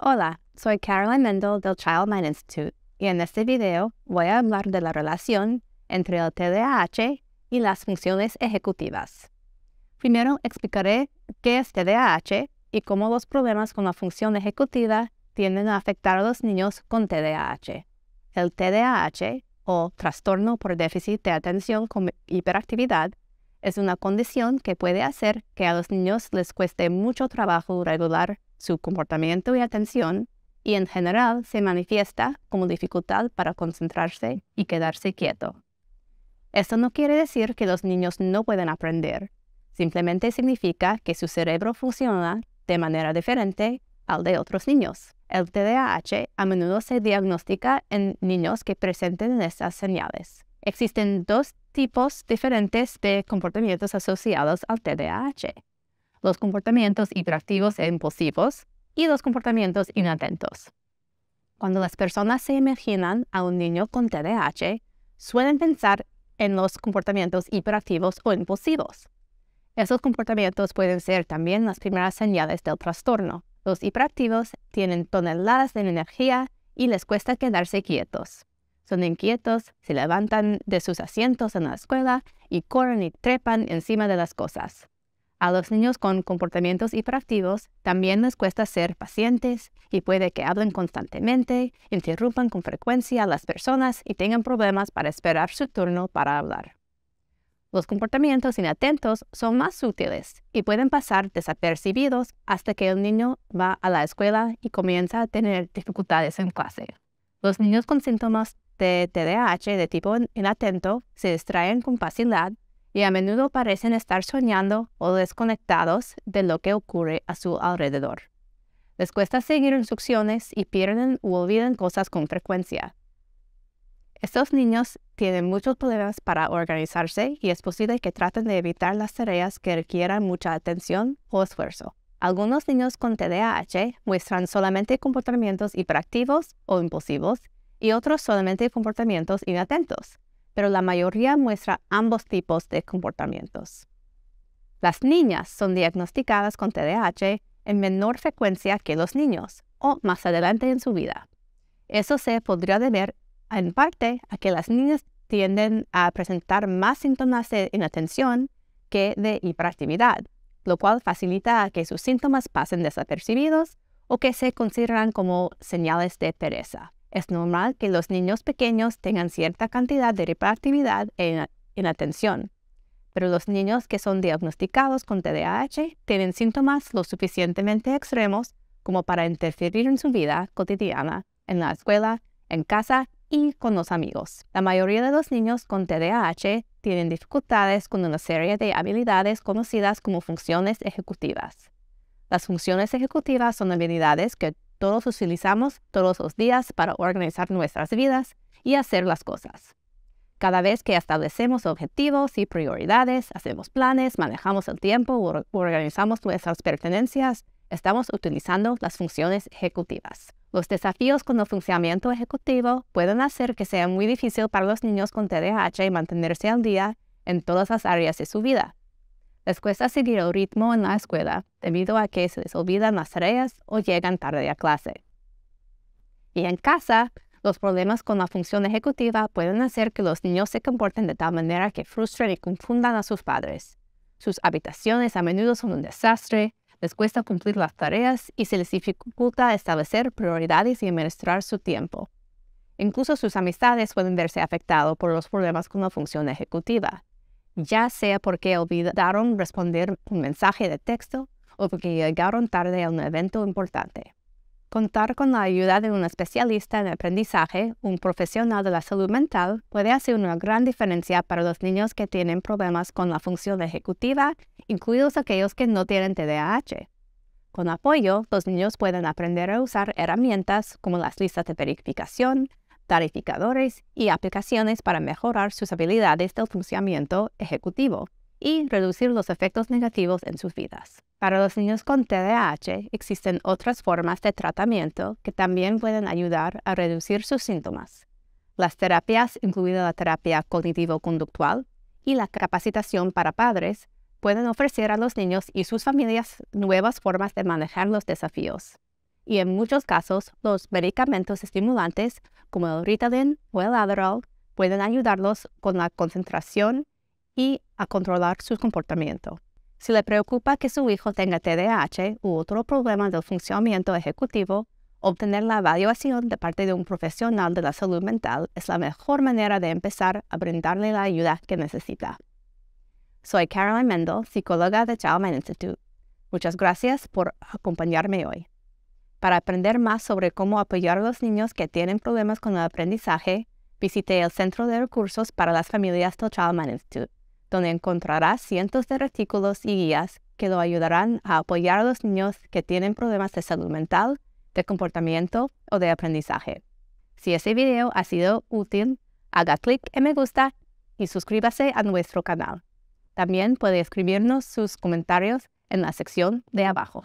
Hola, soy Carolyn Mendel del Child Mind Institute y en este video voy a hablar de la relación entre el TDAH y las funciones ejecutivas. Primero explicaré qué es TDAH y cómo los problemas con la función ejecutiva tienden a afectar a los niños con TDAH. El TDAH, o trastorno por déficit de atención con hiperactividad, es una condición que puede hacer que a los niños les cueste mucho trabajo regular su comportamiento y atención y en general se manifiesta como dificultad para concentrarse y quedarse quieto. Esto no quiere decir que los niños no pueden aprender, simplemente significa que su cerebro funciona de manera diferente al de otros niños. El TDAH a menudo se diagnostica en niños que presenten estas señales. Existen dos tipos diferentes de comportamientos asociados al TDAH los comportamientos hiperactivos e impulsivos y los comportamientos inatentos. Cuando las personas se imaginan a un niño con TDAH, suelen pensar en los comportamientos hiperactivos o impulsivos. Esos comportamientos pueden ser también las primeras señales del trastorno. Los hiperactivos tienen toneladas de energía y les cuesta quedarse quietos. Son inquietos, se levantan de sus asientos en la escuela y corren y trepan encima de las cosas. A los niños con comportamientos hiperactivos también les cuesta ser pacientes y puede que hablen constantemente, interrumpan con frecuencia a las personas y tengan problemas para esperar su turno para hablar. Los comportamientos inatentos son más útiles y pueden pasar desapercibidos hasta que el niño va a la escuela y comienza a tener dificultades en clase. Los niños con síntomas de TDAH de tipo inatento se distraen con facilidad y a menudo parecen estar soñando o desconectados de lo que ocurre a su alrededor. Les cuesta seguir instrucciones y pierden u olvidan cosas con frecuencia. Estos niños tienen muchos problemas para organizarse y es posible que traten de evitar las tareas que requieran mucha atención o esfuerzo. Algunos niños con TDAH muestran solamente comportamientos hiperactivos o impulsivos y otros solamente comportamientos inatentos pero la mayoría muestra ambos tipos de comportamientos. Las niñas son diagnosticadas con TDAH en menor frecuencia que los niños o más adelante en su vida. Eso se podría deber en parte a que las niñas tienden a presentar más síntomas de inatención que de hiperactividad, lo cual facilita que sus síntomas pasen desapercibidos o que se consideran como señales de pereza. Es normal que los niños pequeños tengan cierta cantidad de hiperactividad e inatención, pero los niños que son diagnosticados con TDAH tienen síntomas lo suficientemente extremos como para interferir en su vida cotidiana, en la escuela, en casa y con los amigos. La mayoría de los niños con TDAH tienen dificultades con una serie de habilidades conocidas como funciones ejecutivas. Las funciones ejecutivas son habilidades que todos utilizamos todos los días para organizar nuestras vidas y hacer las cosas. Cada vez que establecemos objetivos y prioridades, hacemos planes, manejamos el tiempo o organizamos nuestras pertenencias, estamos utilizando las funciones ejecutivas. Los desafíos con el funcionamiento ejecutivo pueden hacer que sea muy difícil para los niños con TDAH mantenerse al día en todas las áreas de su vida, les cuesta seguir el ritmo en la escuela debido a que se les olvidan las tareas o llegan tarde a clase. Y en casa, los problemas con la función ejecutiva pueden hacer que los niños se comporten de tal manera que frustren y confundan a sus padres. Sus habitaciones a menudo son un desastre, les cuesta cumplir las tareas y se les dificulta establecer prioridades y administrar su tiempo. Incluso sus amistades pueden verse afectados por los problemas con la función ejecutiva ya sea porque olvidaron responder un mensaje de texto o porque llegaron tarde a un evento importante. Contar con la ayuda de un especialista en aprendizaje, un profesional de la salud mental, puede hacer una gran diferencia para los niños que tienen problemas con la función ejecutiva, incluidos aquellos que no tienen TDAH. Con apoyo, los niños pueden aprender a usar herramientas como las listas de verificación, tarificadores y aplicaciones para mejorar sus habilidades del funcionamiento ejecutivo y reducir los efectos negativos en sus vidas. Para los niños con TDAH existen otras formas de tratamiento que también pueden ayudar a reducir sus síntomas. Las terapias, incluida la terapia cognitivo-conductual y la capacitación para padres, pueden ofrecer a los niños y sus familias nuevas formas de manejar los desafíos y en muchos casos los medicamentos estimulantes como el Ritalin o el Adderall pueden ayudarlos con la concentración y a controlar su comportamiento. Si le preocupa que su hijo tenga TDAH u otro problema del funcionamiento ejecutivo, obtener la evaluación de parte de un profesional de la salud mental es la mejor manera de empezar a brindarle la ayuda que necesita. Soy Caroline Mendel, psicóloga de Mind Institute. Muchas gracias por acompañarme hoy. Para aprender más sobre cómo apoyar a los niños que tienen problemas con el aprendizaje, visite el Centro de Recursos para las Familias del Childman Institute, donde encontrarás cientos de artículos y guías que lo ayudarán a apoyar a los niños que tienen problemas de salud mental, de comportamiento o de aprendizaje. Si ese video ha sido útil, haga clic en me gusta y suscríbase a nuestro canal. También puede escribirnos sus comentarios en la sección de abajo.